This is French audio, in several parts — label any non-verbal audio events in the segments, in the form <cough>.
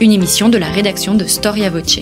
une émission de la rédaction de Storia Voce.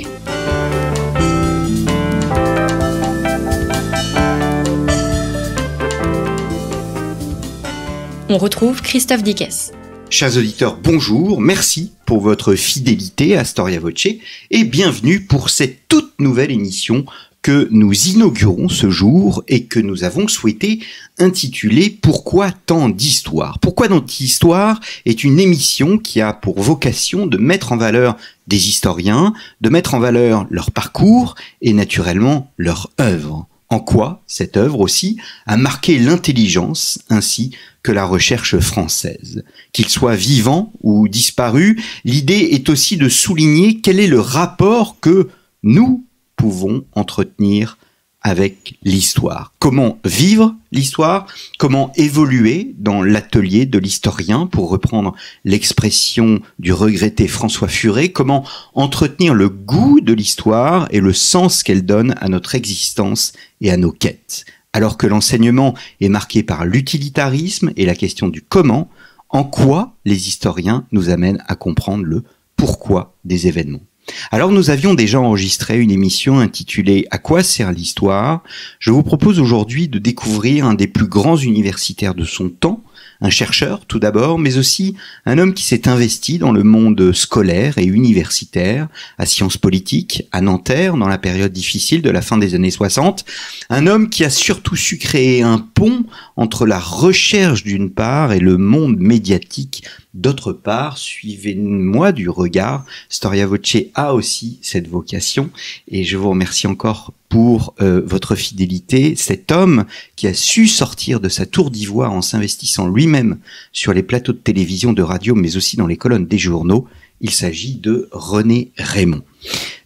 On retrouve Christophe Dickès. Chers auditeurs, bonjour, merci pour votre fidélité à Storia Voce et bienvenue pour cette toute nouvelle émission que nous inaugurons ce jour et que nous avons souhaité intituler Pourquoi tant d'histoire Pourquoi tant d'histoire est une émission qui a pour vocation de mettre en valeur des historiens, de mettre en valeur leur parcours et naturellement leur œuvre. En quoi cette œuvre aussi a marqué l'intelligence ainsi que la recherche française. Qu'il soit vivant ou disparu, l'idée est aussi de souligner quel est le rapport que nous, pouvons entretenir avec l'histoire. Comment vivre l'histoire Comment évoluer dans l'atelier de l'historien, pour reprendre l'expression du regretté François Furet Comment entretenir le goût de l'histoire et le sens qu'elle donne à notre existence et à nos quêtes Alors que l'enseignement est marqué par l'utilitarisme et la question du comment, en quoi les historiens nous amènent à comprendre le pourquoi des événements alors nous avions déjà enregistré une émission intitulée À quoi sert l'histoire Je vous propose aujourd'hui de découvrir un des plus grands universitaires de son temps, un chercheur tout d'abord, mais aussi un homme qui s'est investi dans le monde scolaire et universitaire, à Sciences Politiques, à Nanterre, dans la période difficile de la fin des années 60, un homme qui a surtout su créer un pont entre la recherche d'une part et le monde médiatique d'autre part. Suivez-moi du regard, Storia Voce a aussi cette vocation, et je vous remercie encore pour euh, votre fidélité, cet homme qui a su sortir de sa tour d'ivoire en s'investissant lui-même sur les plateaux de télévision, de radio, mais aussi dans les colonnes des journaux. Il s'agit de René Raymond.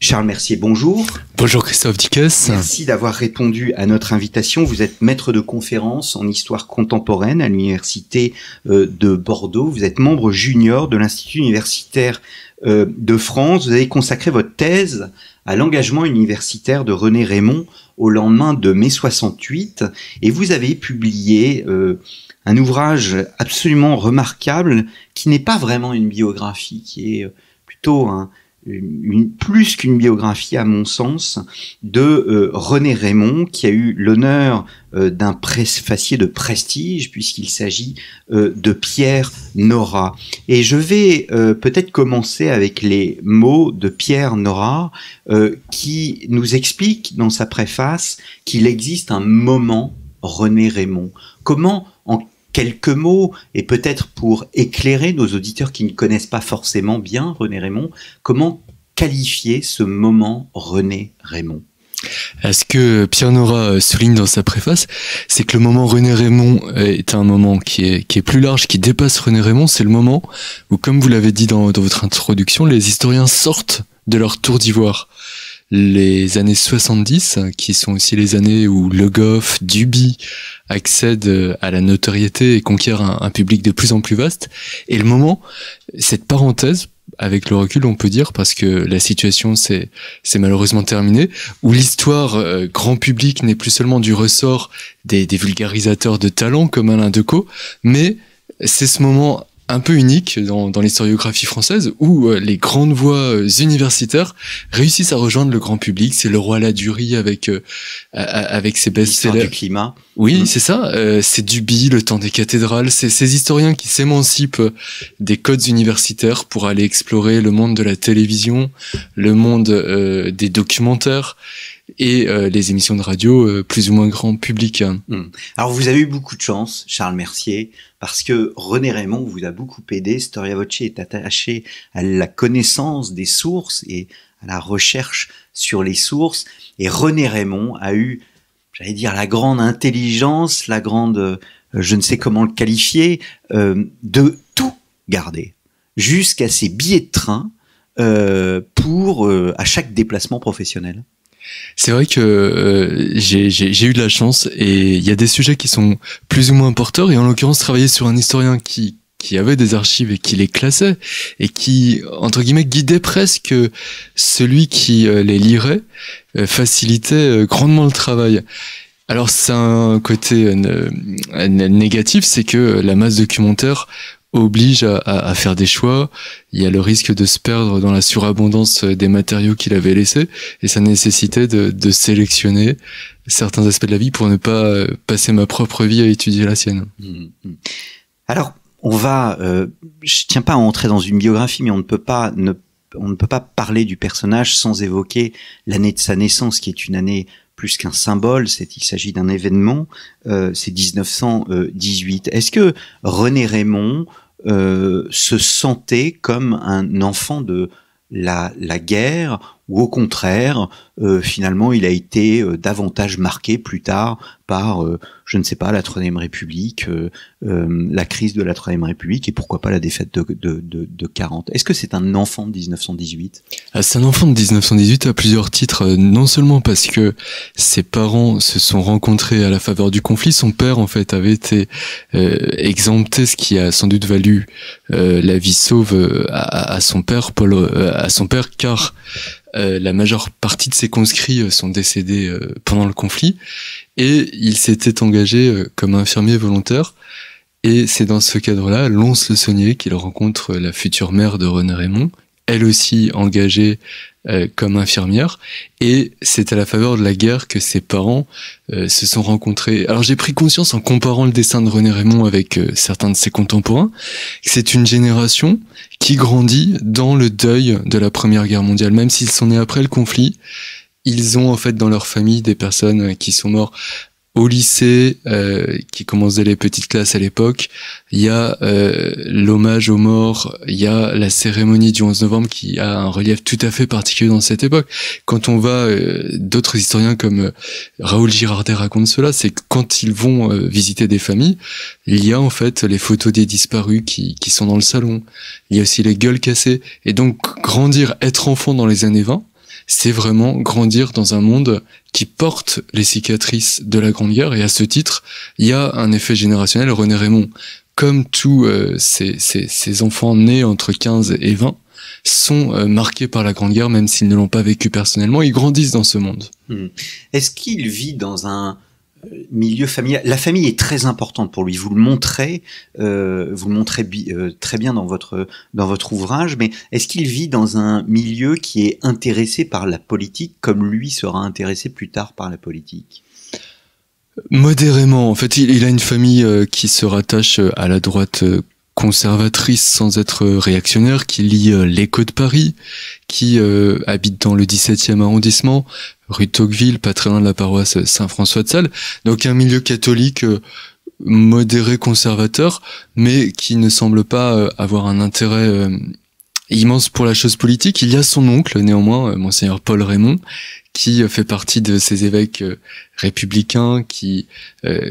Charles Mercier, bonjour. Bonjour Christophe Dickes. Merci d'avoir répondu à notre invitation. Vous êtes maître de conférence en histoire contemporaine à l'université euh, de Bordeaux. Vous êtes membre junior de l'Institut universitaire euh, de France. Vous avez consacré votre thèse à l'engagement universitaire de René Raymond au lendemain de mai 68 et vous avez publié euh, un ouvrage absolument remarquable qui n'est pas vraiment une biographie, qui est euh, plutôt un, une, plus qu'une biographie, à mon sens, de euh, René Raymond, qui a eu l'honneur euh, d'un préfacier de prestige, puisqu'il s'agit euh, de Pierre Nora. Et je vais peut-être commencer avec les mots de Pierre Nora, qui nous explique dans sa préface qu'il existe un moment René Raymond. Comment, en quelques mots et peut-être pour éclairer nos auditeurs qui ne connaissent pas forcément bien René Raymond, comment qualifier ce moment René Raymond euh, ce que Pierre Nora euh, souligne dans sa préface, c'est que le moment René Raymond euh, est un moment qui est, plus large, qui dépasse René Raymond. C'est le moment où, comme vous l'avez dit dans votre introduction, les historiens sortent de leur tour d'ivoire les années 70, qui sont aussi les années où Le Goff, Duby accèdent euh, à la notoriété et conquièrent un, public de plus en plus vaste. Et le moment, cette parenthèse, avec le recul, on peut dire, parce que la situation c'est malheureusement terminée, où l'histoire euh, grand public n'est plus seulement du ressort des, des vulgarisateurs de talent comme Alain Decaux, mais c'est ce moment un peu unique dans, l'historiographie française où euh, les grandes voix euh, universitaires réussissent à rejoindre le grand public. C'est le roi Ladurie avec euh, avec ses best-sellers. du climat. Oui, mm. c'est ça. c'est Duby, le temps des cathédrales. C'est ces historiens qui s'émancipent des codes universitaires pour aller explorer le monde de la télévision, le monde des documentaires et euh, les émissions de radio euh, plus ou moins grand public. Hmm. Alors vous avez eu beaucoup de chance, Charles Mercier, parce que René Raymond vous a beaucoup aidé. Storia Voce est attaché à la connaissance des sources et à la recherche sur les sources. Et René Raymond a eu, j'allais dire, la grande intelligence, la grande, euh, je ne sais comment le qualifier, de tout garder, jusqu'à ses billets de train. pour à chaque déplacement professionnel c'est vrai que euh, j'ai eu de la chance et il y a des sujets qui sont plus ou moins porteurs et en l'occurrence travailler sur un historien qui qui avait des archives et qui les classait et qui entre guillemets guidait presque celui qui euh, les lirait euh, facilitait grandement le travail. Alors c'est un côté négatif, c'est que la masse documentaire oblige à, à, faire des choix. Il y a le risque de se perdre dans la surabondance des matériaux qu'il avait laissés, et ça nécessitait de, de, sélectionner certains aspects de la vie pour ne pas euh, passer ma propre vie à étudier la sienne. Mmh, mmh. Alors, on va, euh, je tiens pas à entrer dans une biographie, mais on ne peut pas ne, on ne peut pas parler du personnage sans évoquer l'année de sa naissance, qui est une année plus qu'un symbole, c'est il s'agit d'un événement, euh, c'est 1918. Euh, Est-ce que René Raymond, euh, se sentait comme un enfant de la, la guerre ou au contraire, euh, finalement, il a été euh, davantage marqué plus tard par, euh, je ne sais pas, la Troisième République, la crise de la Troisième République et pourquoi pas la défaite de, 40. Est-ce que c'est un enfant de 1918 ah, C'est un enfant de 1918 à plusieurs titres, non seulement parce que ses parents se sont rencontrés à la faveur du conflit, son père en fait avait été exempté, ce qui a sans doute valu la vie sauve à, à son père, Paul, à son père, car euh, la majeure partie de ses conscrits euh, sont décédés euh, pendant le conflit et il s'était engagé comme infirmier volontaire. Et c'est dans ce cadre-là, lonce le Saunier, qu'il rencontre la future mère de René Raymond, elle aussi engagée comme infirmière. Et c'est à la faveur de la guerre que ses parents se sont rencontrés. Alors j'ai pris conscience en comparant le dessin de René Raymond avec certains de ses contemporains, que c'est une génération qui grandit dans le deuil de la Première Guerre mondiale. Même s'ils sont nés après le conflit, ils ont en fait dans leur famille des personnes qui sont mortes au lycée, euh, qui commençait les petites classes à l'époque, il y a euh, l'hommage aux morts, il y a la cérémonie du 11 novembre qui a un relief tout à fait particulier dans cette époque. Quand on va, euh, d'autres historiens comme Raoul Girardet racontent cela, c'est que quand ils vont visiter des familles, il y a en fait les photos des disparus qui, qui sont dans le salon, il y a aussi les gueules cassées, et donc grandir, être enfant dans les années 20, c'est vraiment grandir dans un monde qui porte les cicatrices de la Grande Guerre. Et à ce titre, il y a un effet générationnel. René Raymond, comme tous euh, ces, enfants nés entre 15 et 20, sont euh, marqués par la Grande Guerre, même s'ils ne l'ont pas vécu personnellement. Ils grandissent dans ce monde. Hmm. Est-ce qu'il vit dans un euh, milieu familial. La famille est très importante pour lui. Vous le montrez, euh, vous le montrez euh, très bien dans votre dans votre ouvrage. Mais est-ce qu'il vit dans un milieu qui est intéressé par la politique, comme lui sera intéressé plus tard par la politique Modérément. En fait, il, a une famille qui se rattache à la droite conservatrice sans être réactionnaire, qui lit euh, l'écho de Paris, qui euh, habite dans le 17e arrondissement, rue Tocqueville, pas de la paroisse Saint-François de Sales, donc un milieu catholique euh, modéré conservateur, mais qui ne semble pas avoir un intérêt immense pour la chose politique. Il y a son oncle, néanmoins, monseigneur Paul Raymond, qui fait partie de ces évêques républicains qui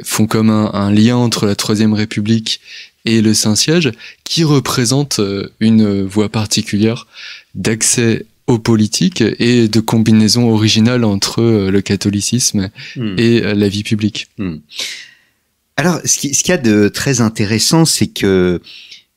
font comme un, un lien entre la Troisième République et le Saint-Siège qui représente euh, une voie particulière d'accès aux politiques et de combinaison originale entre euh, le catholicisme hmm. et euh, la vie publique. Hmm. Alors, ce qu'il y a de très intéressant, c'est que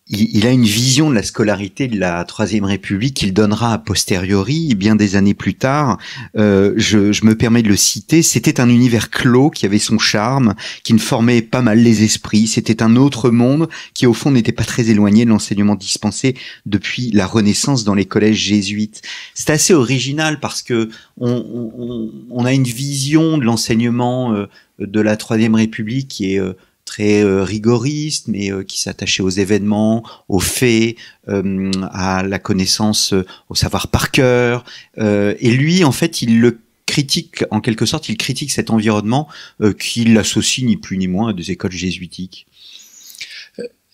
il, a une vision de la scolarité de la Troisième République qu'il donnera a posteriori, bien des années plus tard. Euh, je, me permets de le citer. C'était un univers clos qui avait son charme, qui ne formait pas mal les esprits. C'était un autre monde qui, au fond, n'était pas très éloigné de l'enseignement dispensé depuis la Renaissance dans les collèges jésuites. C'est assez original parce que on, on, a une vision de l'enseignement euh, de la Troisième République qui est euh, très euh, rigoriste, mais euh, qui s'attachait aux événements, aux faits, euh, à la connaissance, au savoir par cœur. et lui, en fait, il le critique, en quelque sorte, il critique cet environnement qu'il associe ni plus ni moins à des écoles jésuitiques.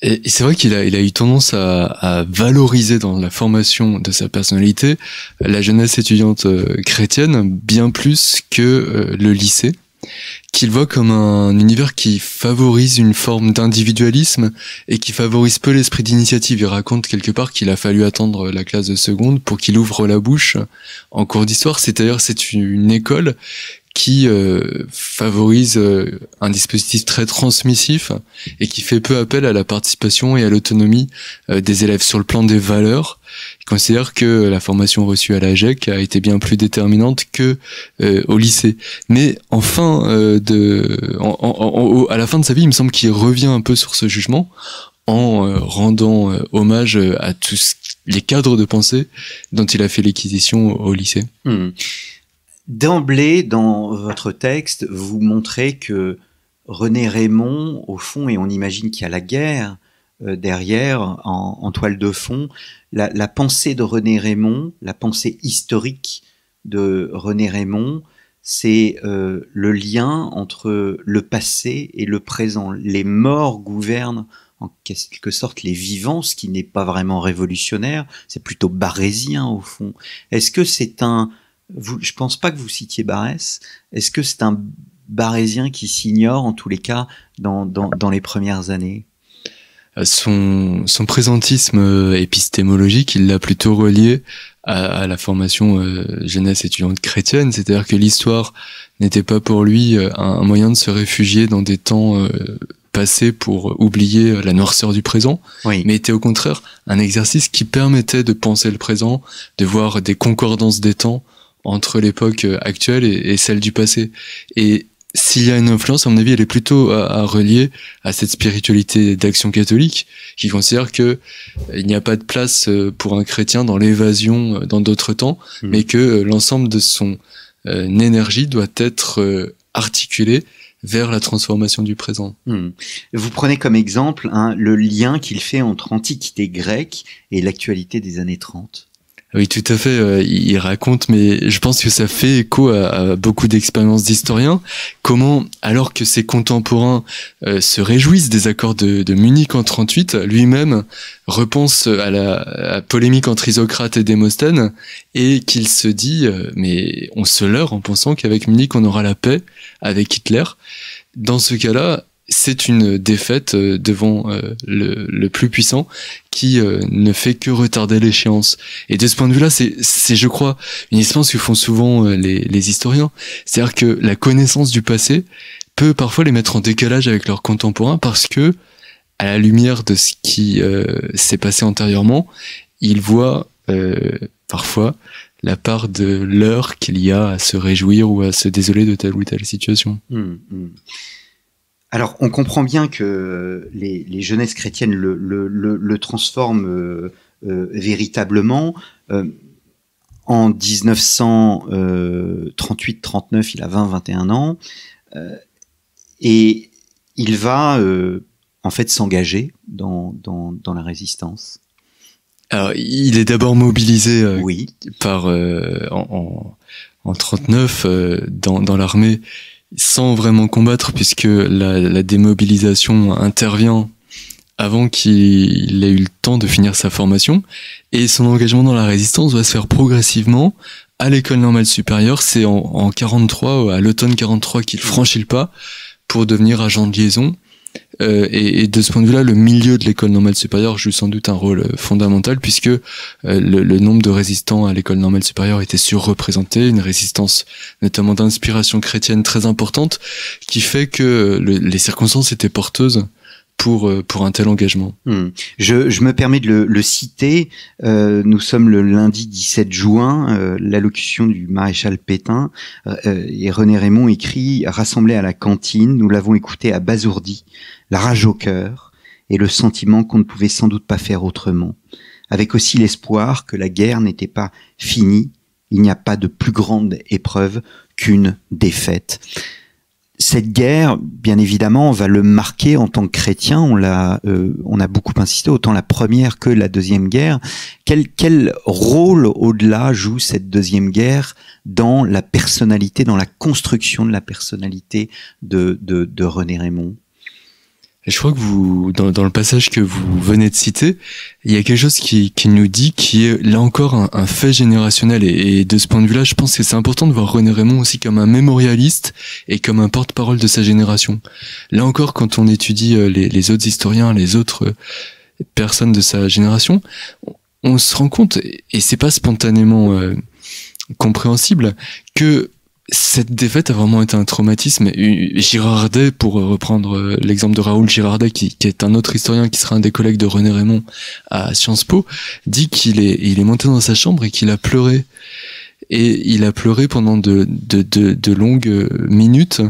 Et, c'est vrai qu'il a, eu tendance à, valoriser dans la formation de sa personnalité la jeunesse étudiante chrétienne bien plus que le lycée qu'il voit comme un univers qui favorise une forme d'individualisme et qui favorise peu l'esprit d'initiative. Il raconte quelque part qu'il a fallu attendre la classe de seconde pour qu'il ouvre la bouche en cours d'histoire. C'est d'ailleurs c'est une école qui euh, favorise euh, un dispositif très transmissif et qui fait peu appel à la participation et à l'autonomie euh, des élèves sur le plan des valeurs. Il considère que la formation reçue à l'AGEC a été bien plus déterminante que au lycée. Mais en de, à la fin de sa vie, il me semble qu'il revient un peu sur ce jugement en rendant hommage à tous les cadres de pensée dont il a fait l'acquisition au, lycée. Mmh. D'emblée, dans votre texte, vous montrez que René Raymond, au fond, et on imagine qu'il y a la guerre euh, derrière, en, toile de fond, la, pensée de René Raymond, la pensée historique de René Raymond, c'est euh, le lien entre le passé et le présent. Les morts gouvernent en quelque sorte les vivants, ce qui n'est pas vraiment révolutionnaire, c'est plutôt barésien au fond. Est-ce que c'est un je pense pas que vous citiez Barès. Est-ce que c'est un barésien qui s'ignore, en tous les cas, dans, les premières années euh, son, présentisme euh, épistémologique, il l'a plutôt relié à, la formation euh, jeunesse étudiante chrétienne, c'est-à-dire que l'histoire n'était pas pour lui un, moyen de se réfugier dans des temps passés pour oublier la noirceur du présent, mais était au contraire un exercice qui permettait de penser le présent, de voir des concordances des temps, entre l'époque euh, actuelle et, celle du passé. Et s'il y a une influence, à mon avis, elle est plutôt à, relier à cette spiritualité d'action catholique qui considère que euh, il n'y a pas de place euh, pour un chrétien dans l'évasion dans d'autres temps, hmm. mais que l'ensemble de son énergie doit être articulée vers la transformation du présent. Hmm. Vous prenez comme exemple hein, le lien qu'il fait entre antiquité grecque et l'actualité des années 30. Oui, tout à fait. Euh, il raconte, mais je pense que ça fait écho à, beaucoup d'expériences d'historiens. Comment, alors que ses contemporains euh, se réjouissent des accords de, Munich en 38, lui-même repense à la, polémique entre Isocrate et Démosthène et qu'il se dit, euh, mais on se leurre en pensant qu'avec Munich on aura la paix avec Hitler. Dans ce cas-là, c'est une défaite euh, devant euh, le, le, plus puissant qui euh, ne fait que retarder l'échéance. Et de ce point de vue-là, c'est, je crois, une expérience que font souvent les, les historiens. C'est-à-dire que la connaissance du passé peut parfois les mettre en décalage avec leurs contemporains parce que, à la lumière de ce qui s'est passé antérieurement, ils voient parfois la part de l'heure qu'il y a à se réjouir ou à se désoler de telle ou telle situation. Hum, hum. Alors, on comprend bien que les, jeunesses chrétiennes le, le, transforment euh, euh, véritablement. Euh, en 1938-39, il a 20-21 ans, et il va en fait s'engager dans, la résistance. Alors, il est d'abord mobilisé oui. par en, en, 39 dans l'armée sans vraiment combattre, puisque la, démobilisation intervient avant qu'il ait eu le temps de finir sa formation. Et son engagement dans la résistance va se faire progressivement à l'école normale supérieure. C'est en, en 43, à l'automne 43, qu'il mmh. franchit le pas pour devenir agent de liaison euh, et, de ce point de vue-là, le milieu de l'école normale supérieure joue sans doute un rôle euh, fondamental puisque euh, le, nombre de résistants à l'école normale supérieure était surreprésenté, une résistance notamment d'inspiration chrétienne très importante, qui fait que les circonstances étaient porteuses pour, euh, pour un tel engagement. Hmm. Je, je, me permets de le, citer. Euh, nous sommes le lundi 17 juin. Euh, l'allocution du maréchal Pétain et René Raymond écrit rassemblé à la cantine, nous l'avons écouté abasourdi, la rage au cœur et le sentiment qu'on ne pouvait sans doute pas faire autrement. Avec aussi l'espoir que la guerre n'était pas finie. Il n'y a pas de plus grande épreuve qu'une défaite cette guerre, bien évidemment, va le marquer en tant que chrétien. On l'a, euh, on a beaucoup insisté, autant la première que la deuxième guerre. Quel, quel rôle au-delà joue cette deuxième guerre dans la personnalité, dans la construction de la personnalité de, de, de René Raymond je crois que vous, dans, le passage que vous venez de citer, il y a quelque chose qui, nous dit qui est là encore un, fait générationnel. Et, de ce point de vue-là, je pense que c'est important de voir René Raymond aussi comme un mémorialiste et comme un porte-parole de sa génération. Là encore, quand on étudie euh, les, autres historiens, les autres euh, personnes de sa génération, on, se rend compte, et c'est pas spontanément euh, compréhensible, que cette défaite a vraiment été un traumatisme. Girardet, pour euh, reprendre euh, l'exemple de Raoul Girardet, qui, est un autre historien qui sera un des collègues de René Raymond à Sciences Po, dit qu'il est, monté dans sa chambre et qu'il a pleuré. Et il a pleuré pendant de longues euh, minutes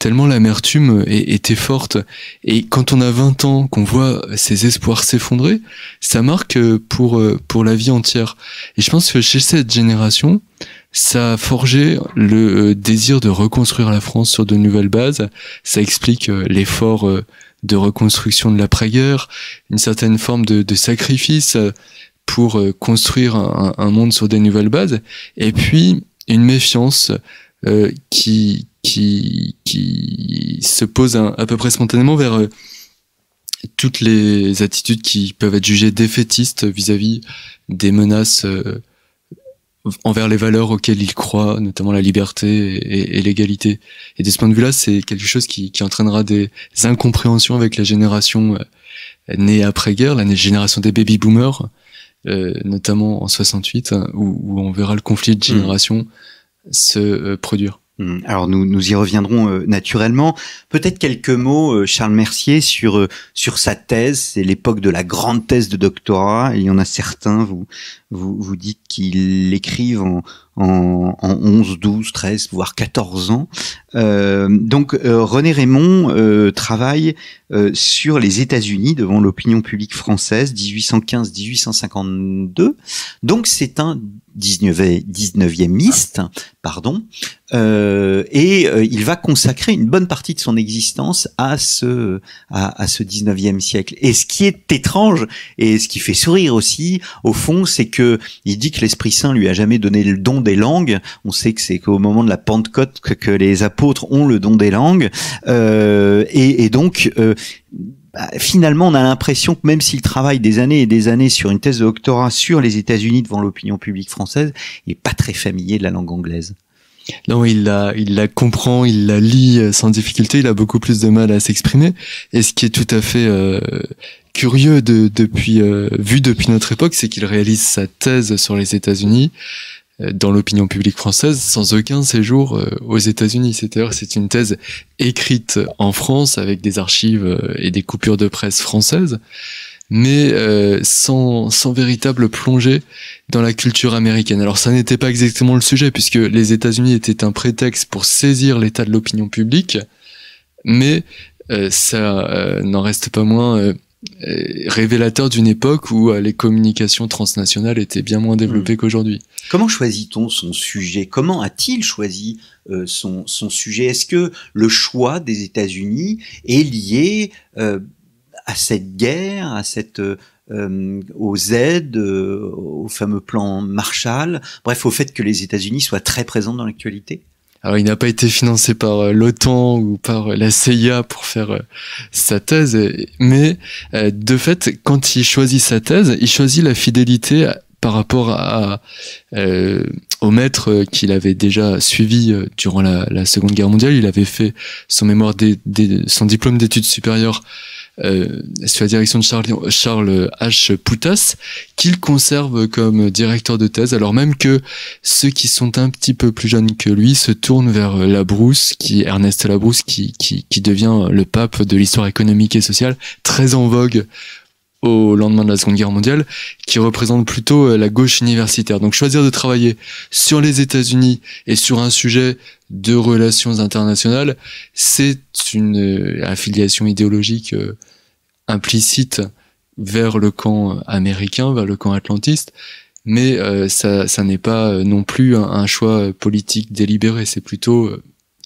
tellement l'amertume était forte. Et quand on a 20 ans, qu'on voit ces espoirs s'effondrer, ça marque pour, pour la vie entière. Et je pense que chez cette génération, ça a forgé le euh, désir de reconstruire la France sur de nouvelles bases. Ça explique euh, l'effort euh, de reconstruction de l'après-guerre, une certaine forme de, sacrifice pour construire un, monde sur des nouvelles bases. Et puis, une méfiance qui, qui, qui se pose à peu près spontanément vers euh, toutes les attitudes qui peuvent être jugées défaitistes vis-à-vis des menaces euh, envers les valeurs auxquelles ils croient, notamment la liberté et, l'égalité. Et de ce point de vue-là, c'est quelque chose qui, qui, entraînera des incompréhensions avec la génération euh, née après-guerre, la génération des baby-boomers, notamment en 68, hein, où, on verra le conflit de mm. génération se produire. Hum, alors nous, nous y reviendrons euh, naturellement. Peut-être quelques mots, euh, Charles Mercier, sur, euh, sur sa thèse. C'est l'époque de la grande thèse de doctorat. Il y en a certains, vous, vous, vous dites qu'ils l'écrivent en, en, 11, 12, 13, voire 14 ans. Euh, donc euh, René Raymond euh, travaille sur les États-Unis devant l'opinion publique française 1815-1852. Donc c'est un 19e, 19e pardon, et il va consacrer une bonne partie de son existence à ce à, ce 19e siècle. Et ce qui est étrange et ce qui fait sourire aussi, au fond, c'est que il dit que l'Esprit Saint lui a jamais donné le don langues. On sait que c'est qu'au moment de la Pentecôte que, les apôtres ont le don des langues. Euh, et, donc, euh, bah, finalement, on a l'impression que même s'il travaille des années et des années sur une thèse de doctorat sur les États-Unis devant l'opinion publique française, il n'est pas très familier de la langue anglaise. Non, il la, il la comprend, il la lit euh, sans difficulté, il a beaucoup plus de mal à s'exprimer. Et ce qui est tout à fait curieux depuis, vu depuis notre époque, c'est qu'il réalise sa thèse sur les États-Unis euh, dans l'opinion publique française sans aucun séjour euh, aux États-Unis. à c'est une thèse écrite en France avec des archives euh, et des coupures de presse françaises, mais sans, sans véritable plongée dans la culture américaine. Alors ça n'était pas exactement le sujet puisque les États-Unis étaient un prétexte pour saisir l'état de l'opinion publique, mais ça n'en reste pas moins euh, révélateur d'une époque où euh, les communications transnationales étaient bien moins développées mm. qu'aujourd'hui. Comment choisit-on son sujet Comment a-t-il choisi euh, son, sujet Est-ce que le choix des États-Unis est lié à cette guerre, à cette aux aides, au fameux plan Marshall, bref, au fait que les États-Unis soient très présents dans l'actualité alors, il n'a pas été financé par euh, l'OTAN ou par euh, la CIA pour faire euh, sa thèse, mais de fait, quand il choisit sa thèse, il choisit la fidélité par rapport à, au maître qu'il avait déjà suivi durant la, Seconde Guerre mondiale. Il avait fait son mémoire, des, son diplôme d'études supérieures euh, sous la direction de Charles, H. Poutas, qu'il conserve comme directeur de thèse, alors même que ceux qui sont un petit peu plus jeunes que lui se tournent vers Labrousse, qui, Ernest Labrousse, qui, qui devient le pape de l'histoire économique et sociale, très en vogue au lendemain de la Seconde Guerre mondiale, qui représente plutôt euh, la gauche universitaire. Donc choisir de travailler sur les États-Unis et sur un sujet de relations internationales, c'est une euh, affiliation idéologique euh, implicite vers le camp américain, vers le camp atlantiste, mais ça, ça n'est pas non plus un, choix politique délibéré, c'est plutôt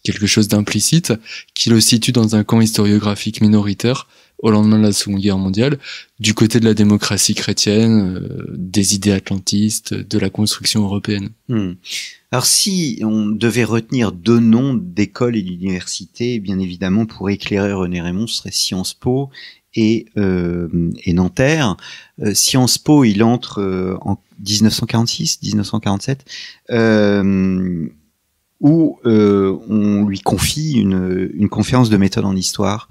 quelque chose d'implicite qui le situe dans un camp historiographique minoritaire au lendemain de la Seconde Guerre mondiale, du côté de la démocratie chrétienne, euh, des idées atlantistes, de la construction européenne. Hmm. Alors si on devait retenir deux noms d'écoles et d'universités, bien évidemment, pour éclairer René Raymond, ce serait Sciences Po et, euh, et Nanterre. Euh, Sciences Po, il entre en 1946, 1947, où on lui confie une, une conférence de méthode en histoire.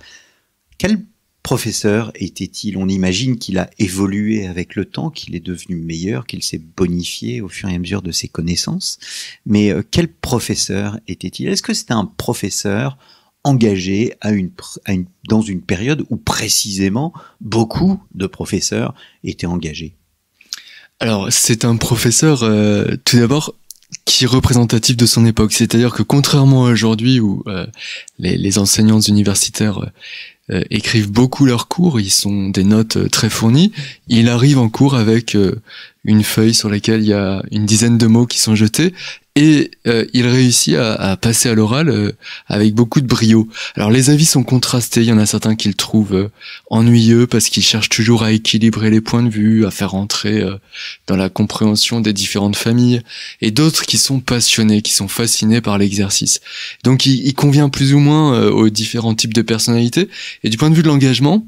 Quel professeur était-il On imagine qu'il a évolué avec le temps, qu'il est devenu meilleur, qu'il s'est bonifié au fur et à mesure de ses connaissances. Mais euh, quel professeur était-il Est-ce que c'était un professeur engagé dans une période où précisément beaucoup de professeurs étaient engagés Alors c'est un professeur euh, tout d'abord qui est représentatif de son époque. C'est-à-dire que contrairement à aujourd'hui où euh, les, enseignants universitaires euh, écrivent beaucoup leurs cours, ils sont des notes euh, très fournies. Il arrive en cours avec euh, une feuille sur laquelle il y a une dizaine de mots qui sont jetés et euh, il réussit à, passer à l'oral euh, avec beaucoup de brio. Alors les avis sont contrastés, il y en a certains qui le trouvent euh, ennuyeux parce qu'il cherche toujours à équilibrer les points de vue, à faire entrer dans la compréhension des différentes familles, et d'autres qui sont passionnés, qui sont fascinés par l'exercice. Donc il, il, convient plus ou moins aux différents types de personnalités, et du point de vue de l'engagement,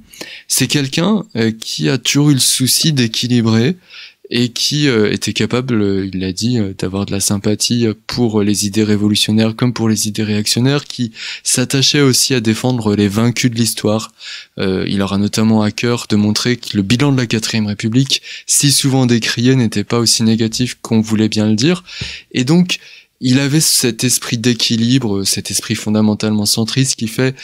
c'est quelqu'un qui a toujours eu le souci d'équilibrer et qui euh, était capable, euh, il l'a dit, euh, d'avoir de la sympathie pour les idées révolutionnaires comme pour les idées réactionnaires, qui s'attachait aussi à défendre les vaincus de l'histoire. il aura notamment à cœur de montrer que le bilan de la quatrième république, si souvent décrié, n'était pas aussi négatif qu'on voulait bien le dire. Et donc, il avait cet esprit d'équilibre, cet esprit fondamentalement centriste qui fait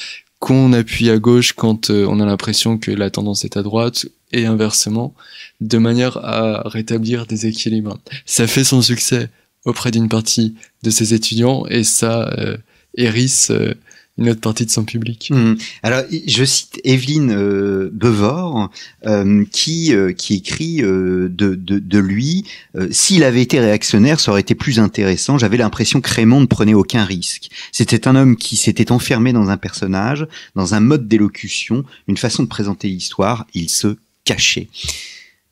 qu'on appuie à gauche quand euh, on a l'impression que la tendance est à droite et inversement, de manière à rétablir des équilibres. Ça fait son succès auprès d'une partie de ses étudiants et ça euh, hérisse euh, une autre partie de son public. Mmh. Alors, je cite Evelyne euh, Bevor, euh, qui, euh, qui écrit de, de, de, lui S'il avait été réactionnaire, ça aurait été plus intéressant. J'avais l'impression que Raymond ne prenait aucun risque. C'était un homme qui s'était enfermé dans un personnage, dans un mode d'élocution, une façon de présenter l'histoire. Il se cachait.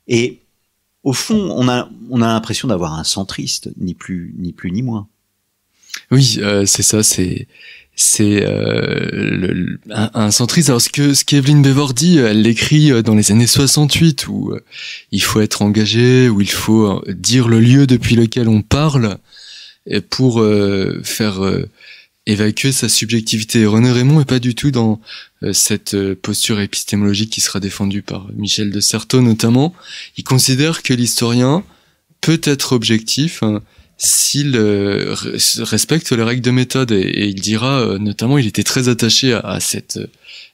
Et au fond, on a, on a l'impression d'avoir un centriste, ni plus, ni plus ni moins. Oui, c'est ça, c'est c'est euh, un, centriste. Alors ce que ce qu'Evelyne Bevor dit, euh, elle l'écrit euh, dans les années 68 où il faut être engagé, où il faut dire le lieu depuis lequel on parle pour faire évacuer sa subjectivité. René Raymond est pas du tout dans cette posture épistémologique qui sera défendue par Michel de Certeau notamment. Il considère que l'historien peut être objectif. Hein, s'il euh, respecte les règles de méthode. Et, il dira, euh, notamment, il était très attaché à, cette euh,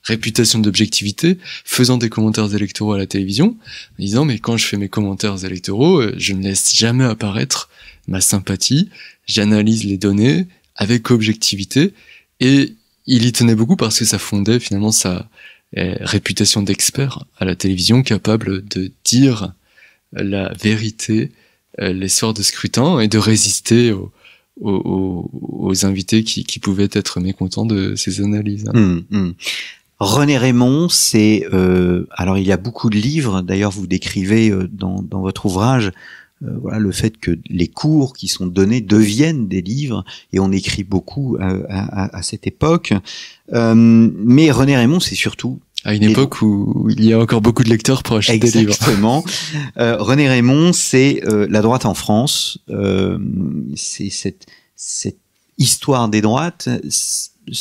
réputation d'objectivité, faisant des commentaires électoraux à la télévision, disant, mais quand je fais mes commentaires électoraux, je ne laisse jamais apparaître ma sympathie, j'analyse les données avec objectivité, et il y tenait beaucoup parce que ça fondait finalement sa réputation d'expert à la télévision capable de dire la vérité euh, l'essor de scrutin et de résister aux, invités qui, pouvaient être mécontents de ces analyses. Hein. Hum, hum. René Raymond, c'est euh, alors il y a beaucoup de livres. D'ailleurs, vous décrivez euh, dans, votre ouvrage voilà le fait que les cours qui sont donnés deviennent des livres et on écrit beaucoup à, cette époque. mais René Raymond, c'est surtout à une époque où il y a encore beaucoup de lecteurs pour acheter des livres. Exactement. <laughs> Euh, René Raymond, c'est euh, la droite en France. Euh, c'est cette, histoire des droites.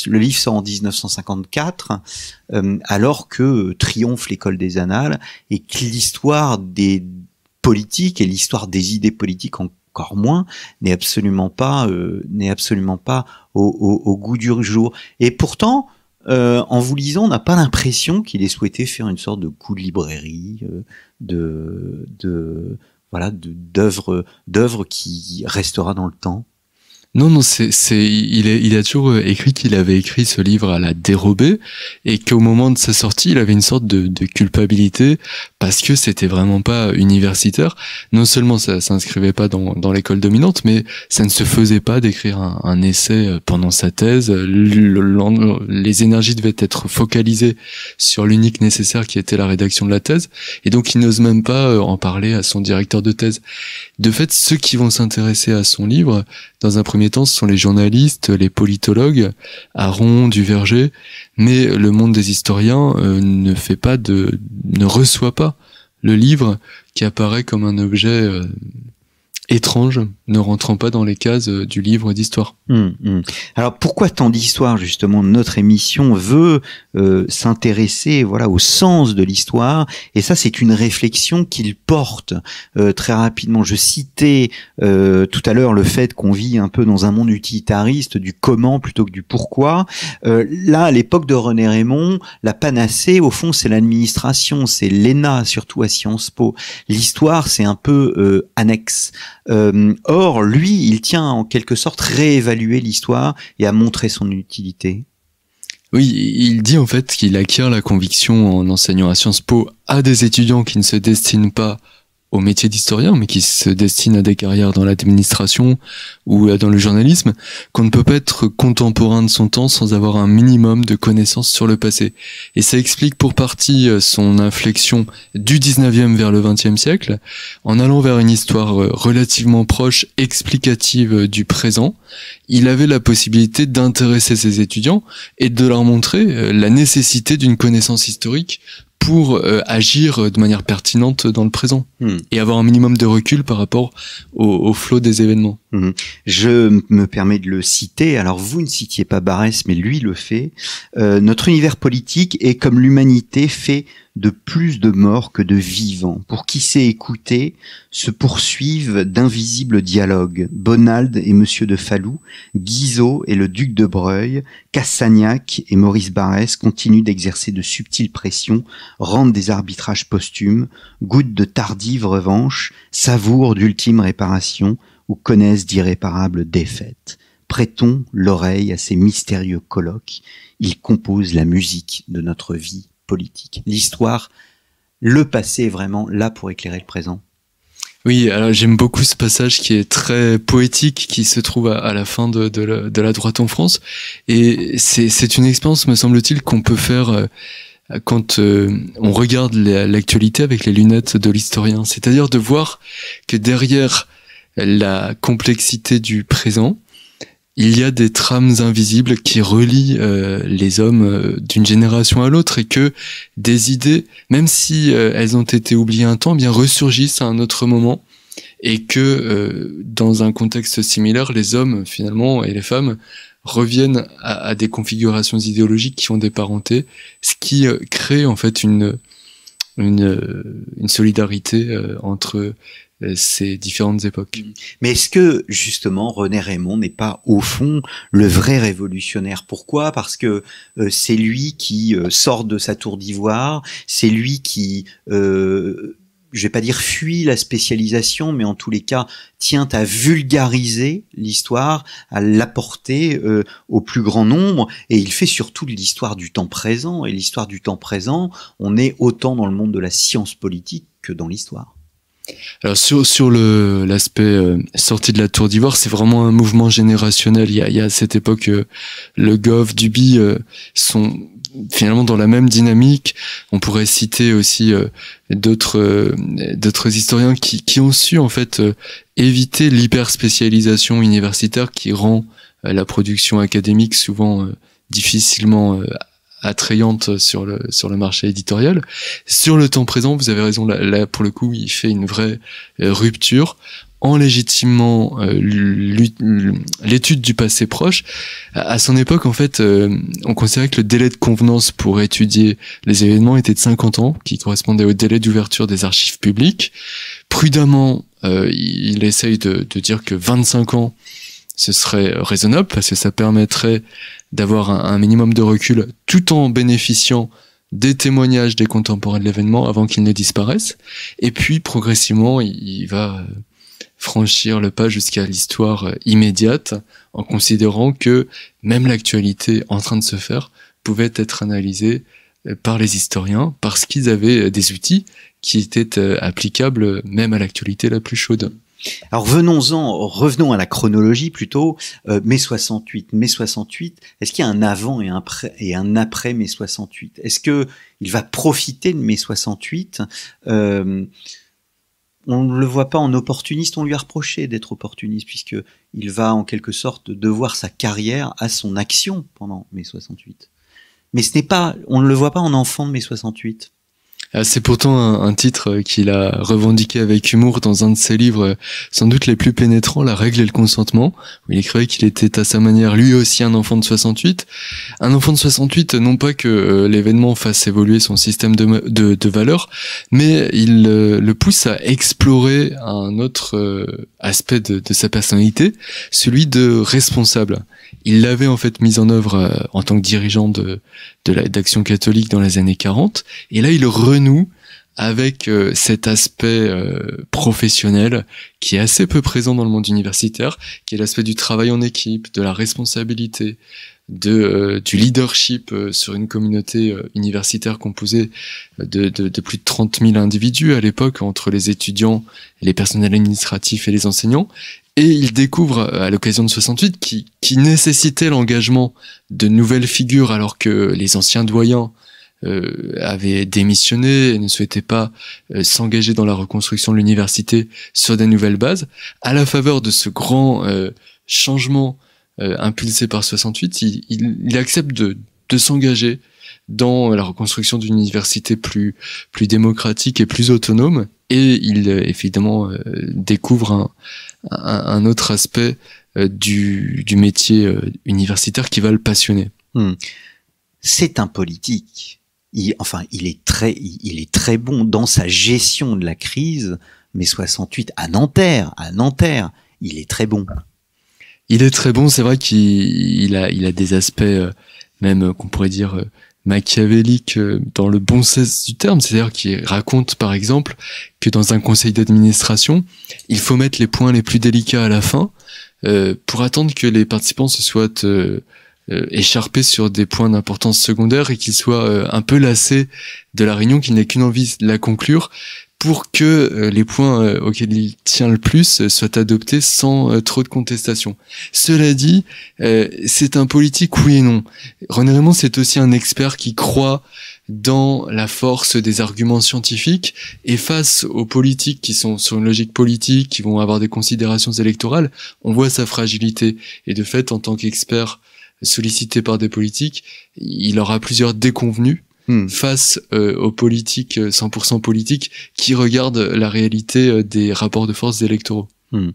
Le livre sort en 1954, alors que triomphe l'école des annales et que l'histoire des politiques et l'histoire des idées politiques encore moins, n'est absolument pas, n'est absolument pas au, goût du jour. Et pourtant, euh, en vous lisant, on n'a pas l'impression qu'il ait souhaité faire une sorte de coup de librairie, euh, de, de, voilà, d'œuvre, d'œuvre qui restera dans le temps. Non, non, c'est, il, est, il a toujours euh, écrit qu'il avait écrit ce livre à la dérobée et qu'au moment de sa sortie, il avait une sorte de, culpabilité parce que c'était vraiment pas universitaire. Non seulement ça s'inscrivait pas dans, dans l'école dominante, mais ça ne se faisait pas d'écrire un, essai euh, pendant sa thèse. les énergies devaient être focalisées sur l'unique nécessaire qui était la rédaction de la thèse et donc il n'ose même pas euh, en parler à son directeur de thèse. De fait, ceux qui vont s'intéresser à son livre, dans un premier ce sont les journalistes, les politologues, Aron, Duverger, mais le monde des historiens euh, ne fait pas de, ne reçoit pas le livre qui apparaît comme un objet euh, étrange ne rentrant pas dans les cases euh, du livre d'histoire. Hum, hum. Alors pourquoi tant d'histoire justement Notre émission veut euh, s'intéresser voilà au sens de l'histoire et ça c'est une réflexion qu'il porte euh, très rapidement. Je citais tout à l'heure le fait qu'on vit un peu dans un monde utilitariste du comment plutôt que du pourquoi. là à l'époque de René Raymond, la panacée au fond c'est l'administration, c'est l'ENA surtout à Sciences Po. L'histoire c'est un peu annexe. Or, lui, il tient en quelque sorte réévaluer l'histoire et à montrer son utilité. Oui, il dit en fait qu'il acquiert la conviction en enseignant à Sciences Po à des étudiants qui ne se destinent pas au métier d'historien, mais qui se destine à des carrières dans l'administration ou dans le journalisme, qu'on ne peut pas être contemporain de son temps sans avoir un minimum de connaissances sur le passé. Et ça explique pour partie euh, son inflexion du 19e vers le 20e siècle, en allant vers une histoire euh, relativement proche, explicative euh, du présent, il avait la possibilité d'intéresser ses étudiants et de leur montrer la nécessité d'une connaissance historique pour euh, agir euh, de manière pertinente dans le présent hmm. et avoir un minimum de recul par rapport au, flot des événements. Hmm. Je me permets de le citer. Alors vous ne citiez pas Barès, mais lui le fait. Euh, notre univers politique est comme l'humanité fait de plus de morts que de vivants, pour qui sait écouté se poursuivent d'invisibles dialogues. Bonald et Monsieur de Falou, Guizot et le duc de Breuil, Cassagnac et Maurice Barès continuent d'exercer de subtiles pressions, rendent des arbitrages posthumes, goûtent de tardives revanches, savourent d'ultimes réparations ou connaissent d'irréparables défaites. Prêtons l'oreille à ces mystérieux colloques, ils composent la musique de notre vie politique. L'histoire, le passé est vraiment là pour éclairer le présent. Oui, alors j'aime beaucoup ce passage qui est très poétique, qui se trouve à, la fin de, la, droite en France. Et c'est une expérience, me semble-t-il, qu'on peut faire euh, quand euh, on regarde l'actualité avec les lunettes de l'historien. C'est-à-dire de voir que derrière la complexité du présent, il y a des trames invisibles qui relient euh, les hommes euh, d'une génération à l'autre et que des idées, même si euh, elles ont été oubliées un temps, eh bien ressurgissent à un autre moment et que dans un contexte similaire, les hommes finalement et les femmes reviennent à, des configurations idéologiques qui ont des parentés, ce qui crée en fait une une, une solidarité entre euh, ces différentes époques. Mm. Mais est-ce que justement René Raymond n'est pas au fond le vrai révolutionnaire Pourquoi Parce que euh, c'est lui qui euh, sort de sa tour d'ivoire, c'est lui qui, euh, je vais pas dire fuit la spécialisation, mais en tous les cas tient à vulgariser l'histoire, à l'apporter au plus grand nombre, et il fait surtout l'histoire du temps présent. Et l'histoire du temps présent, on est autant dans le monde de la science politique que dans l'histoire. Alors sur, sur le l'aspect euh, sortie de la tour d'ivoire, c'est vraiment un mouvement générationnel. Il y a, il y a à cette époque euh, le Gov, Duby euh, sont finalement dans la même dynamique. On pourrait citer aussi d'autres d'autres historiens qui, qui ont su en fait éviter l'hyperspécialisation universitaire qui rend la production académique souvent difficilement attrayante sur le sur le marché éditorial. Sur le temps présent, vous avez raison là, pour le coup, il fait une vraie euh, rupture en légitimant euh, l'étude du passé proche. À son époque, en fait, euh, on considérait que le délai de convenance pour étudier les événements était de 50 ans, qui correspondait au délai d'ouverture des archives publiques. Prudemment, il essaye de, de, dire que 25 ans, ce serait raisonnable, parce que ça permettrait d'avoir un, minimum de recul tout en bénéficiant des témoignages des contemporains de l'événement avant qu'ils ne disparaissent. Et puis progressivement, il va euh, franchir le pas jusqu'à l'histoire euh, immédiate en considérant que même l'actualité en train de se faire pouvait être analysée euh, par les historiens parce qu'ils avaient des outils qui étaient applicables même à l'actualité la plus chaude. Alors venons-en, revenons à la chronologie plutôt. Euh, mai 68, mai 68. Est-ce qu'il y a un avant et un, après mai 68 Est-ce que il va profiter de mai 68 euh, On ne le voit pas en opportuniste. On lui a reproché d'être opportuniste puisque il va en quelque sorte devoir sa carrière à son action pendant mai 68. Mais ce n'est pas, on ne le voit pas en enfant de mai 68. Euh, c'est pourtant un, titre qu'il a revendiqué avec humour dans un de ses livres, euh, sans doute les plus pénétrants, La règle et le consentement, où il écrivait qu'il était à sa manière lui aussi un enfant de 68. Un enfant de 68, non pas que euh, l'événement fasse évoluer son système de, de, valeurs, mais il le pousse à explorer un autre aspect de, sa personnalité, celui de responsable. Il l'avait en fait mis en œuvre en tant que dirigeant de, catholique dans les années 40, et là il renoue avec euh, cet aspect euh, professionnel qui est assez peu présent dans le monde universitaire, qui est l'aspect du travail en équipe, de la responsabilité, euh, du leadership sur une communauté universitaire composée de, plus de 30 000 individus à l'époque entre les étudiants, les personnels administratifs et les enseignants. Et ils découvrent à l'occasion de 68 qui, qui nécessitait l'engagement de nouvelles figures alors que les anciens doyens euh, avait démissionné et ne souhaitait pas euh, s'engager dans la reconstruction de l'université sur des nouvelles bases. À la faveur de ce grand euh, changement impulsé par 68, il, il, accepte de, de s'engager dans la reconstruction d'une université plus plus démocratique et plus autonome. Et il évidemment découvre un, un, autre aspect du, du métier universitaire qui va le passionner. Hmm. C'est un politique il, enfin, il est très, il est très bon dans sa gestion de la crise. Mais 68 à Nanterre, à Nanterre, il est très bon. Il est très bon. C'est vrai qu'il a, il a des aspects euh, même euh, qu'on pourrait dire machiavélique euh, machiavéliques dans le bon sens du terme. C'est-à-dire qu'il raconte, par exemple, que dans un conseil d'administration, il faut mettre les points les plus délicats à la fin pour attendre que les participants se soient euh, écharper sur des points d'importance secondaire et qu'il soit euh, un peu lassé de la réunion, qu'il n'ait qu'une envie de la conclure pour que euh, les points auxquels il tient le plus soient adoptés sans trop de contestation. Cela dit, c'est un politique oui et non. René Raymond, c'est aussi un expert qui croit dans la force des arguments scientifiques et face aux politiques qui sont sur une logique politique, qui vont avoir des considérations électorales, on voit sa fragilité. Et de fait, en tant qu'expert sollicité par des politiques, il aura plusieurs déconvenus hmm. face euh, aux politiques 100% euh, politiques qui regardent la réalité euh, des rapports de force électoraux. Hmm.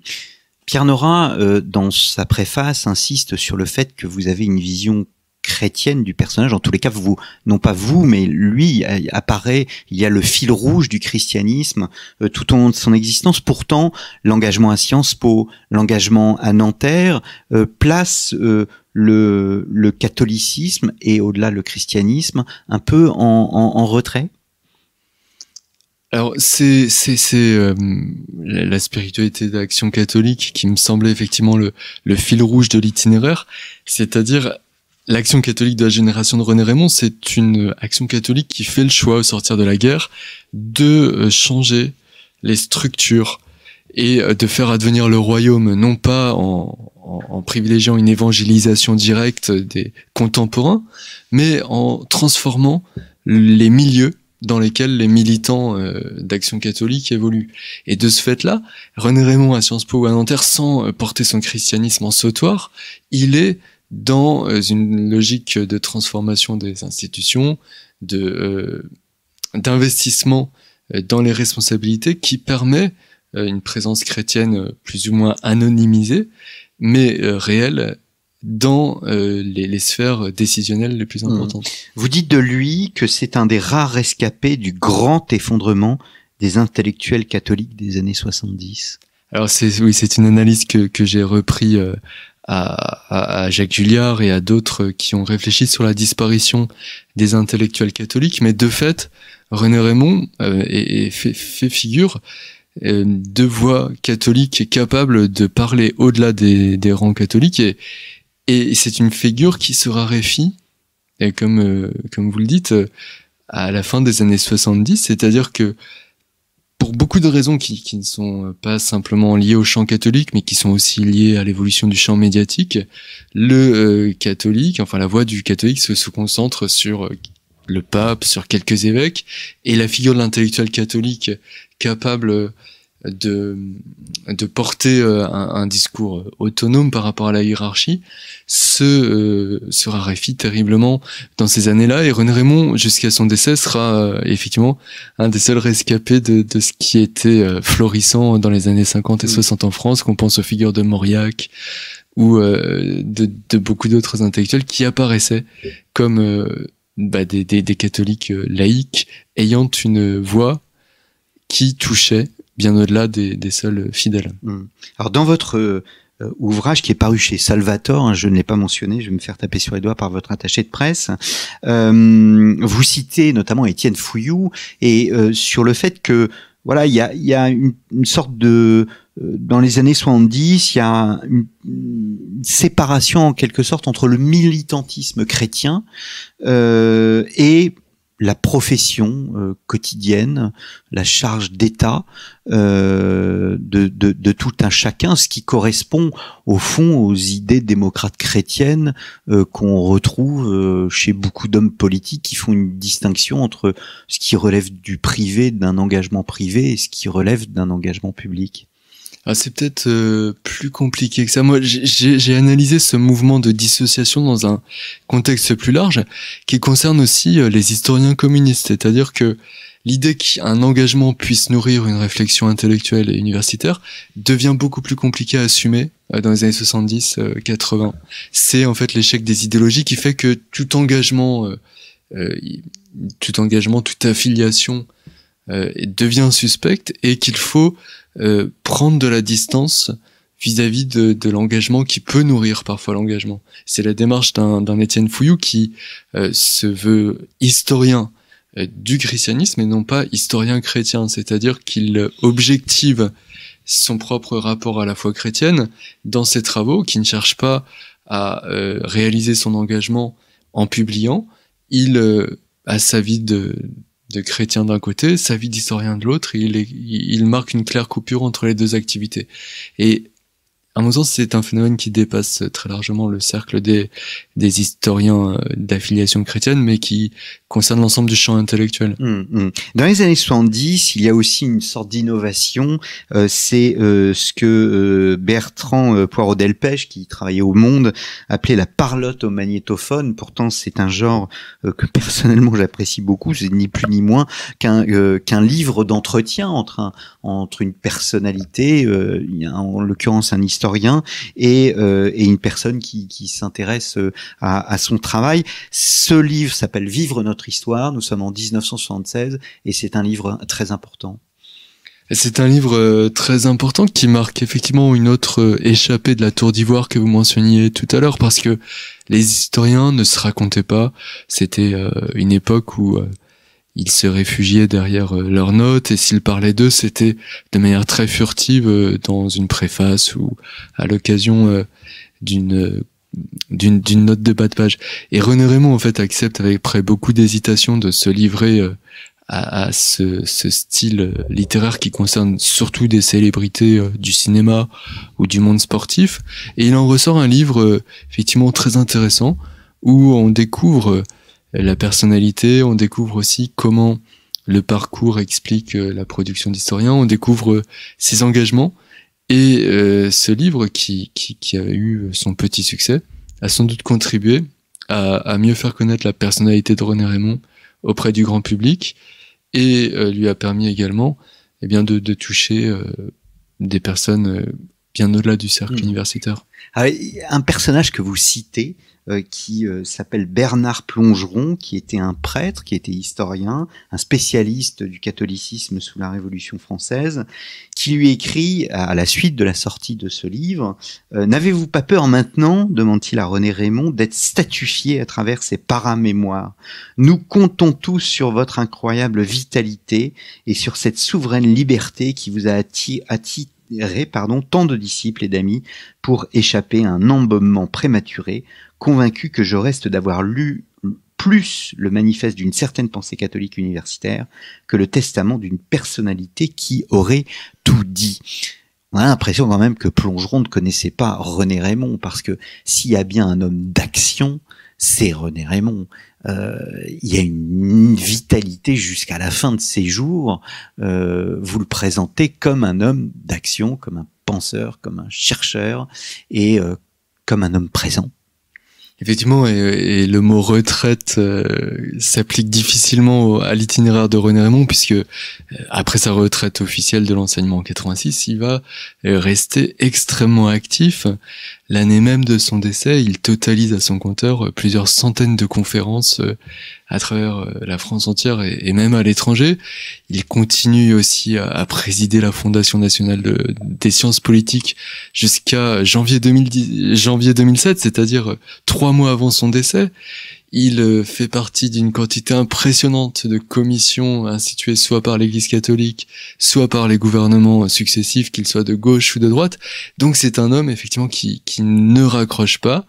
Pierre Nora, dans sa préface, insiste sur le fait que vous avez une vision chrétienne du personnage. En tous les cas, vous, non pas vous, mais lui apparaît. Il y a le fil rouge du christianisme tout au long de son existence. Pourtant, l'engagement à Sciences Po, l'engagement à Nanterre place le, le catholicisme et au-delà le christianisme un peu en, retrait alors c'est c'est euh, la spiritualité d'action catholique qui me semblait effectivement le, le fil rouge de l'itinéraire, c'est-à-dire l'action catholique de la génération de René Raymond, c'est une action catholique qui fait le choix au sortir de la guerre de euh, changer les structures et euh, de faire advenir le royaume non pas en, en, privilégiant une évangélisation directe des contemporains, mais en transformant les milieux dans lesquels les militants euh, d'action catholique évoluent. Et de ce fait-là, René Raymond à Sciences Po ou à Nanterre, sans euh, porter son christianisme en sautoir, il est dans une logique de transformation des institutions, de d'investissement dans les responsabilités qui permet euh, une présence chrétienne euh, plus ou moins anonymisée, mais euh, réelle dans les, sphères décisionnelles les plus mmh. importantes. Vous dites de lui que c'est un des rares rescapés du grand effondrement des intellectuels catholiques des années 70. Alors c'est oui, c'est une analyse que, que j'ai repris à, à, Jacques Julliard et à d'autres qui ont réfléchi sur la disparition des intellectuels catholiques, mais de fait, René Raymond fait, fait, figure euh, de voix catholique capable de parler au-delà des, rangs catholiques. Et, et c'est une figure qui se raréfie, et comme, euh, comme vous le dites, euh, à la fin des années 70, c'est-à-dire que pour beaucoup de raisons qui, ne sont pas simplement liées au champ catholique, mais qui sont aussi liées à l'évolution du champ médiatique, le catholique, enfin la voix du catholique se concentre sur le pape, sur quelques évêques, et la figure de l'intellectuel catholique capable euh, de, de porter euh, un, discours euh, autonome par rapport à la hiérarchie se, raréfie terriblement dans ces années-là. Et René Raymond, jusqu'à son décès, sera effectivement un des seuls rescapés de, de ce qui était florissant dans les années 50 et 60 mm. en France, qu'on pense aux figures de Mauriac ou de, de, beaucoup d'autres intellectuels qui apparaissaient comme bah, des, catholiques euh, laïcs ayant une voix qui touchait bien au-delà des, seuls fidèles. Hmm. Alors dans votre euh, ouvrage qui est paru chez Salvatore, hein, je ne l'ai pas mentionné, je vais me faire taper sur les doigts par votre attaché de presse. Euh, vous citez notamment Étienne Fouillou et sur le fait que voilà, il y a, une, sorte de euh, dans les années 70, il y a une séparation en quelque sorte entre le militantisme chrétien euh, et la profession euh, quotidienne, la charge d'État de, tout un chacun, ce qui correspond au fond aux idées démocrates chrétiennes qu'on retrouve chez beaucoup d'hommes politiques qui font une distinction entre ce qui relève du privé, d'un engagement privé, et ce qui relève d'un engagement public. Ah, c'est peut-être euh, plus compliqué que ça. Moi, j'ai analysé ce mouvement de dissociation dans un contexte plus large qui concerne aussi euh, les historiens communistes. C'est-à-dire que l'idée qu'un engagement puisse nourrir une réflexion intellectuelle et universitaire devient beaucoup plus compliqué à assumer euh, dans les années 70, 80. C'est en fait l'échec des idéologies qui fait que tout engagement, tout engagement, toute affiliation devient suspecte et qu'il faut euh, prendre de la distance vis-à-vis de, l'engagement qui peut nourrir parfois l'engagement. C'est la démarche d'un Étienne Fouillou qui euh, se veut historien euh, du christianisme et non pas historien chrétien, c'est-à-dire qu'il objective son propre rapport à la foi chrétienne dans ses travaux, qui ne cherche pas à réaliser son engagement en publiant. Il, a sa vie de, de chrétien d'un côté, sa vie d'historien de l'autre, il, il marque une claire coupure entre les deux activités. Et à mon sens, c'est un phénomène qui dépasse très largement le cercle des, des historiens euh, d'affiliation chrétienne, mais qui concerne l'ensemble du champ intellectuel. Hum, hum. Dans les années 70, il y a aussi une sorte d'innovation. Euh, c'est euh, ce que Bertrand Poirot Delpech, qui travaillait au Monde, appelait la parlotte au magnétophone. Pourtant, c'est un genre que personnellement j'apprécie beaucoup. C'est ni plus ni moins qu'un livre d'entretien entre entre une personnalité, en l'occurrence un historien historien euh, et, une personne qui, s'intéresse euh, à, à, son travail. Ce livre s'appelle Vivre notre histoire. Nous sommes en 1976 et c'est un livre très important. C'est un livre euh, très important qui marque effectivement une autre échappée de la tour d'ivoire que vous mentionniez tout à l'heure parce que les historiens ne se racontaient pas. C'était une époque où ils se réfugiaient derrière euh, leurs notes et s'ils parlaient d'eux, c'était de manière très furtive euh, dans une préface ou à l'occasion euh, d'une d'une note de bas de page. Et René Raymond, en fait, accepte avec près beaucoup d'hésitation de se livrer à, à ce, ce, style littéraire qui concerne surtout des célébrités du cinéma ou du monde sportif. Et il en ressort un livre effectivement très intéressant où on découvre euh, la personnalité, on découvre aussi comment le parcours explique euh, la production d'historiens, on découvre euh, ses engagements, et ce livre qui, a eu son petit succès a sans doute contribué à, mieux faire connaître la personnalité de René Raymond auprès du grand public, et lui a permis également eh bien, de, toucher des personnes bien au-delà du cercle mmh. universitaire. Ah, un personnage que vous citez, euh, qui euh, s'appelle Bernard Plongeron, qui était un prêtre, qui était historien, un spécialiste du catholicisme sous la Révolution française, qui lui écrit, à la suite de la sortie de ce livre, euh, N'avez-vous pas peur maintenant, demande-t-il à René Raymond, d'être statufié à travers ces paramémoires Nous comptons tous sur votre incroyable vitalité et sur cette souveraine liberté qui vous a attiré pardon, tant de disciples et d'amis pour échapper à un embaumement prématuré, convaincu que je reste d'avoir lu plus le manifeste d'une certaine pensée catholique universitaire que le testament d'une personnalité qui aurait tout dit on a l'impression quand même que Plongeron ne connaissait pas René Raymond, parce que s'il y a bien un homme d'action, c'est René Raymond. Euh, il y a une vitalité jusqu'à la fin de ses jours. Euh, vous le présentez comme un homme d'action, comme un penseur, comme un chercheur et euh, comme un homme présent. Effectivement, et, le mot retraite euh, s'applique difficilement à l'itinéraire de René Raymond, puisque euh, après sa retraite officielle de l'enseignement en 86, il va euh, rester extrêmement actif L'année même de son décès, il totalise à son compteur euh, plusieurs centaines de conférences euh, à travers euh, la France entière et même à l'étranger. Il continue aussi à présider la Fondation nationale des sciences politiques jusqu'à janvier, janvier 2007, c'est-à-dire trois mois avant son décès. Il euh, fait partie d'une quantité impressionnante de commissions instituées hein, soit par l'Église catholique, soit par les gouvernements euh, successifs, qu'ils soient de gauche ou de droite. Donc c'est un homme effectivement qui, ne raccroche pas,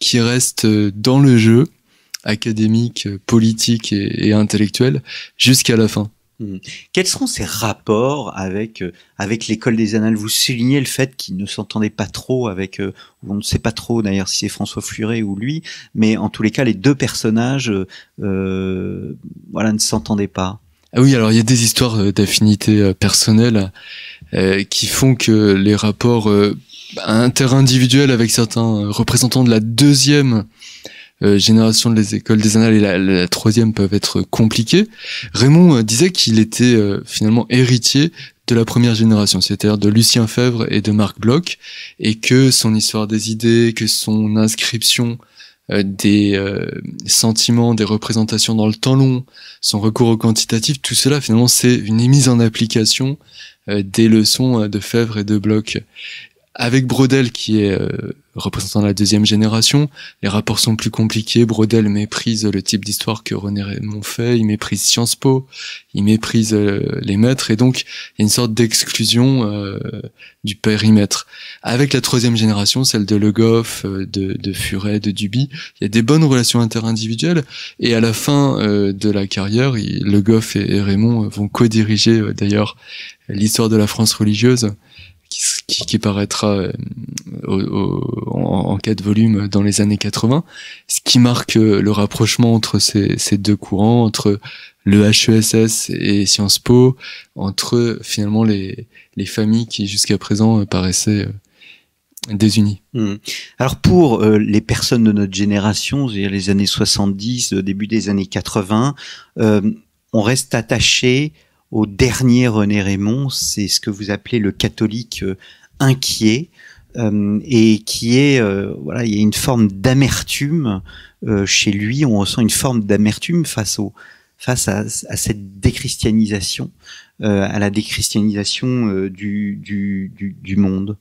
qui reste euh, dans le jeu académique, politique et intellectuel jusqu'à la fin. Mmh. Quels seront ces rapports avec euh, avec l'école des annales Vous soulignez le fait qu'ils ne s'entendaient pas trop avec, euh, on ne sait pas trop d'ailleurs si c'est François Fleury ou lui, mais en tous les cas les deux personnages, euh, voilà, ne s'entendaient pas. Ah oui, alors il y a des histoires euh, d'affinité personnelle qui font que les rapports interindividuels avec certains représentants de la deuxième euh, génération des écoles des annales et la, troisième peuvent être compliquées. Raymond euh, disait qu'il était euh, finalement héritier de la première génération, c'est-à-dire de Lucien Fèvre et de Marc Bloch, et que son histoire des idées, que son inscription des sentiments, des représentations dans le temps long, son recours au quantitatif, tout cela finalement c'est une mise en application des leçons de Fèvre et de Bloch. Avec Brodel qui est représentant la deuxième génération. Les rapports sont plus compliqués. Brodel méprise le type d'histoire que René Raymond fait. Il méprise Sciences Po. Il méprise euh, les maîtres. Et donc, il y a une sorte d'exclusion euh, du périmètre. Avec la troisième génération, celle de Le Goff, euh, de, Furet, de Duby, il y a des bonnes relations interindividuelles. Et à la fin de la carrière, Le Goff et, Raymond vont co-diriger d'ailleurs l'histoire de la France religieuse qui, paraîtra euh, en en, quatre volumes dans les années 80, ce qui marque euh, le rapprochement entre ces, deux courants, entre le HESS et Sciences Po, entre finalement les, familles qui jusqu'à présent euh, paraissaient désunies. Hmm. Alors pour les personnes de notre génération, c'est-à-dire les années 70, début des années 80, on reste attaché au dernier René Raymond, c'est ce que vous appelez le catholique euh, inquiet. Euh, et qui est euh, voilà il y a une forme d'amertume chez lui on ressent une forme d'amertume face au face à, cette déchristianisation à la déchristianisation du, du, du, monde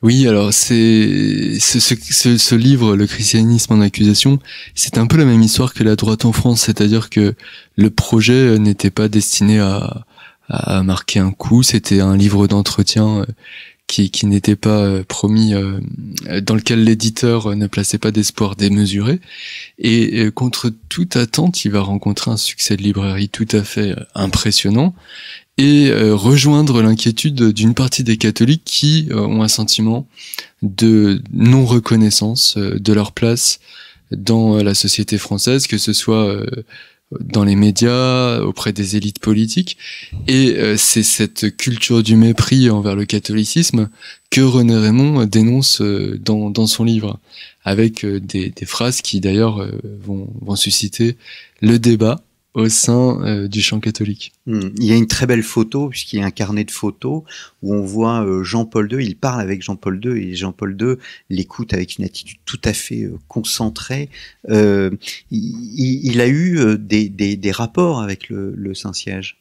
oui, alors c'est ce, livre, Le christianisme en accusation, c'est un peu la même histoire que la droite en France, c'est-à-dire que le projet euh, n'était pas destiné à, marquer un coup, c'était un livre d'entretien euh, qui, qui n'était pas euh, promis, dans lequel l'éditeur ne plaçait pas d'espoir démesuré, et contre toute attente, il va rencontrer un succès de librairie tout à fait impressionnant, et euh, rejoindre l'inquiétude d'une partie des catholiques qui euh, ont un sentiment de non-reconnaissance euh, de leur place dans la société française, que ce soit dans les médias, auprès des élites politiques. Et c'est cette culture du mépris envers le catholicisme que René Raymond dénonce dans, son livre, avec des, phrases qui d'ailleurs vont susciter le débat au sein euh, du champ catholique. Hmm. Il y a une très belle photo, puisqu'il y a un carnet de photos, où on voit euh, Jean-Paul II, il parle avec Jean-Paul II, et Jean-Paul II l'écoute avec une attitude tout à fait euh, concentrée. Il, a eu des, rapports avec le Saint-Siège.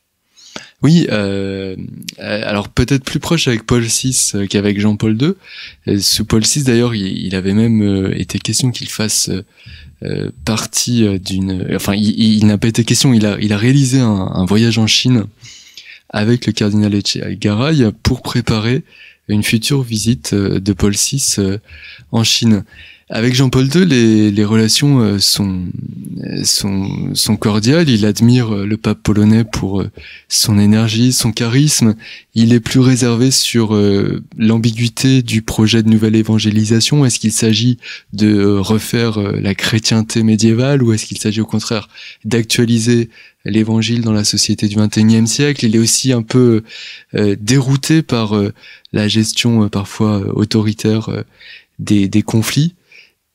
Oui, euh, euh, alors peut-être plus proche avec Paul VI euh, qu'avec Jean-Paul II. sous Paul VI d'ailleurs, il, avait même été question qu'il fasse partie d'une... Enfin, il, n'a pas été question, il a, réalisé un, un voyage en Chine avec le cardinal Garay pour préparer une future visite de Paul VI en Chine. Avec Jean-Paul II, les, relations euh, sont, euh, sont, sont, cordiales. Il admire euh, le pape polonais pour son énergie, son charisme. Il est plus réservé sur l'ambiguïté du projet de nouvelle évangélisation. Est-ce qu'il s'agit de refaire la chrétienté médiévale ou est-ce qu'il s'agit au contraire d'actualiser l'évangile dans la société du XXIe siècle. Il est aussi un peu dérouté par la gestion parfois autoritaire des, des conflits.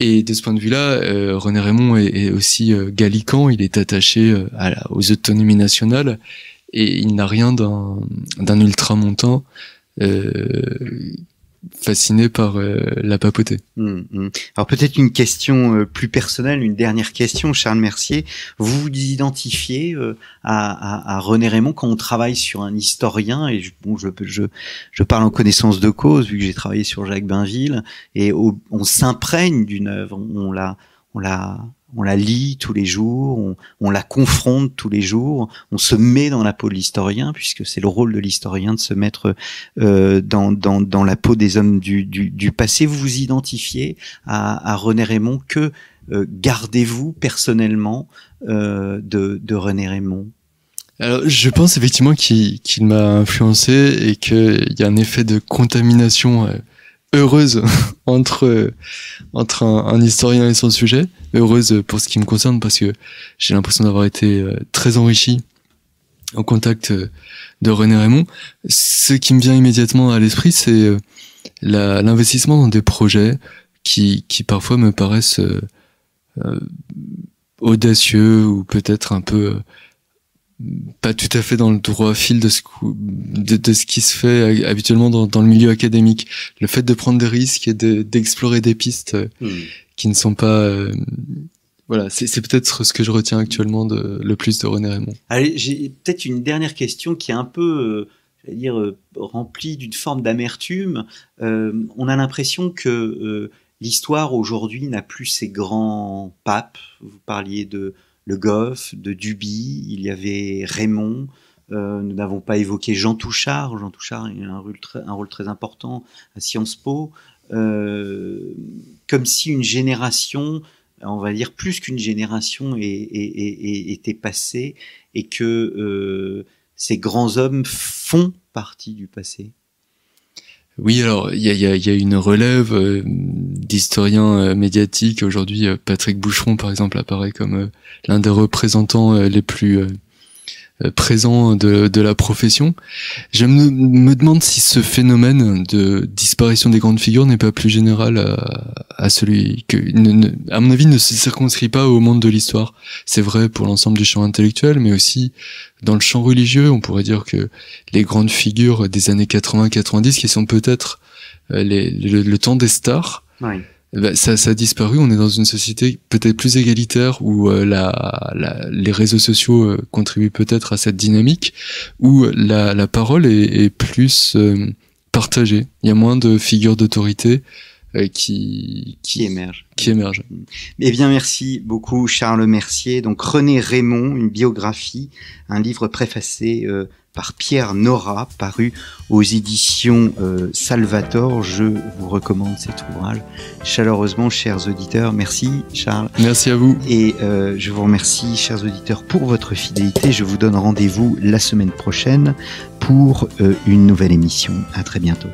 Et de ce point de vue-là, euh, René Raymond est, aussi euh, gallican, il est attaché euh, aux autonomies nationales, et il n'a rien d'un ultramontant fasciné par euh, la papauté. Hum, hum. Alors peut-être une question euh, plus personnelle, une dernière question, Charles Mercier. Vous vous identifiez euh, à, René Raymond quand on travaille sur un historien, et je, bon, je, je, je parle en connaissance de cause, vu que j'ai travaillé sur Jacques Bainville, et on s'imprègne d'une œuvre, on la, on la on la lit tous les jours, on, la confronte tous les jours, on se met dans la peau de l'historien, puisque c'est le rôle de l'historien de se mettre euh, dans, la peau des hommes du, passé. Vous vous identifiez à, René Raymond, que euh, gardez-vous personnellement euh, de, René Raymond je pense effectivement qu'il m'a influencé et qu'il y a un effet de contamination heureuse <laughs> entre entre un, historien et son sujet, heureuse pour ce qui me concerne parce que j'ai l'impression d'avoir été euh, très enrichi au contact euh, de René Raymond. Ce qui me vient immédiatement à l'esprit, c'est euh, l'investissement dans des projets qui, qui parfois me paraissent audacieux ou peut-être un peu pas tout à fait dans le droit fil de ce, de, ce qui se fait euh, habituellement dans, le milieu académique. Le fait de prendre des risques et d'explorer des pistes euh, hmm. qui ne sont pas... Euh, voilà, c'est peut-être ce que je retiens actuellement de, le plus de René Raymond. J'ai peut-être une dernière question qui est un peu, dire, remplie d'une forme d'amertume. on a l'impression que l'histoire aujourd'hui n'a plus ses grands papes. Vous parliez de le Goff, de Duby, il y avait Raymond. Euh, nous n'avons pas évoqué Jean Touchard. Jean Touchard a un rôle très, un rôle très important à Sciences Po. Euh, comme si une génération, on va dire plus qu'une génération, était passée et que euh, ces grands hommes font partie du passé. Oui, alors il y a, une relève euh, d'historiens euh, médiatiques. Aujourd'hui, euh, Patrick Boucheron, par exemple, apparaît comme l'un des représentants les plus euh, présent de, de la profession. Je me, me, demande si ce phénomène de disparition des grandes figures n'est pas plus général euh, à, celui que, à mon avis, ne se circonscrit pas au monde de l'histoire. C'est vrai pour l'ensemble du champ intellectuel, mais aussi dans le champ religieux. On pourrait dire que les grandes figures des années 80-90, qui sont peut-être euh, les, le, temps des stars, oui. Eh ben, ça, ça, a disparu. On est dans une société peut-être plus égalitaire où euh, la, la, les réseaux sociaux euh, contribuent peut-être à cette dynamique où la, la parole est, est plus euh, partagée. Il y a moins de figures d'autorité qui, qui, émergent Qui émergent Eh bien, merci beaucoup, Charles Mercier. Donc, René Raymond, une biographie, un livre préfacé par Pierre Nora, paru aux éditions Salvatore. Euh, Salvator. Je vous recommande cet ouvrage chaleureusement, chers auditeurs. Merci, Charles. Merci à vous. Et euh, je vous remercie, chers auditeurs, pour votre fidélité. Je vous donne rendez-vous la semaine prochaine pour euh, une nouvelle émission. À très bientôt.